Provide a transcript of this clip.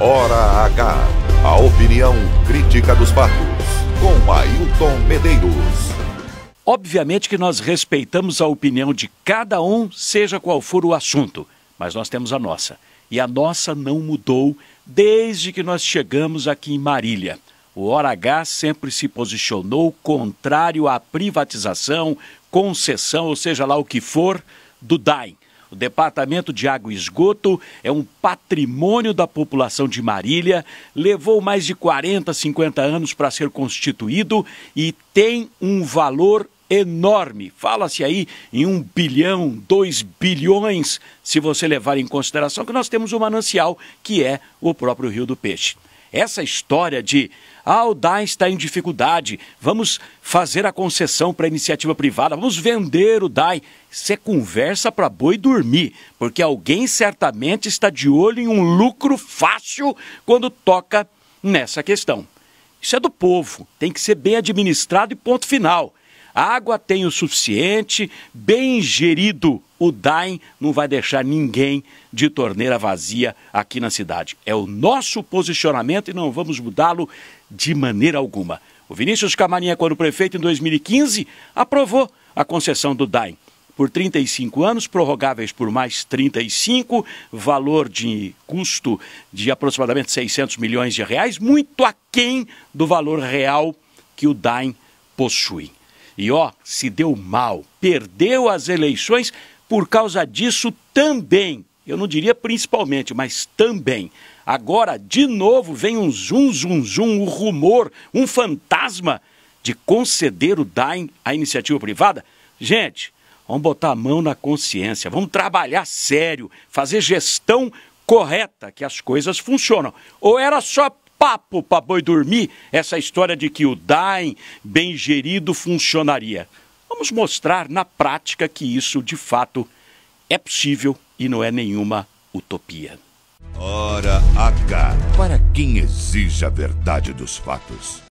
Hora H, a opinião crítica dos fatos, com Ailton Medeiros. Obviamente que nós respeitamos a opinião de cada um, seja qual for o assunto, mas nós temos a nossa. E a nossa não mudou desde que nós chegamos aqui em Marília. O Hora H sempre se posicionou contrário à privatização, concessão, ou seja lá o que for, do Daim. O Departamento de Água e Esgoto é um patrimônio da população de Marília, levou mais de 40, 50 anos para ser constituído e tem um valor enorme. Fala-se aí em um bilhão, dois bilhões, se você levar em consideração que nós temos o um manancial, que é o próprio Rio do Peixe. Essa história de ah, o DAI está em dificuldade, vamos fazer a concessão para a iniciativa privada, vamos vender o DAI. é conversa para boi dormir, porque alguém certamente está de olho em um lucro fácil quando toca nessa questão. Isso é do povo, tem que ser bem administrado e ponto final. Água tem o suficiente, bem gerido o DAIM não vai deixar ninguém de torneira vazia aqui na cidade. É o nosso posicionamento e não vamos mudá-lo de maneira alguma. O Vinícius Camarinha, quando prefeito em 2015, aprovou a concessão do DAIM por 35 anos, prorrogáveis por mais 35, valor de custo de aproximadamente 600 milhões de reais, muito aquém do valor real que o DAIM possui. E ó, se deu mal, perdeu as eleições por causa disso também. Eu não diria principalmente, mas também. Agora, de novo, vem um zum, zum, zum, um rumor, um fantasma de conceder o DAIM à iniciativa privada. Gente, vamos botar a mão na consciência, vamos trabalhar sério, fazer gestão correta, que as coisas funcionam. Ou era só papo para boi dormir essa história de que o DAEM bem gerido funcionaria. Vamos mostrar na prática que isso de fato é possível e não é nenhuma utopia. Hora H para quem exige a verdade dos fatos.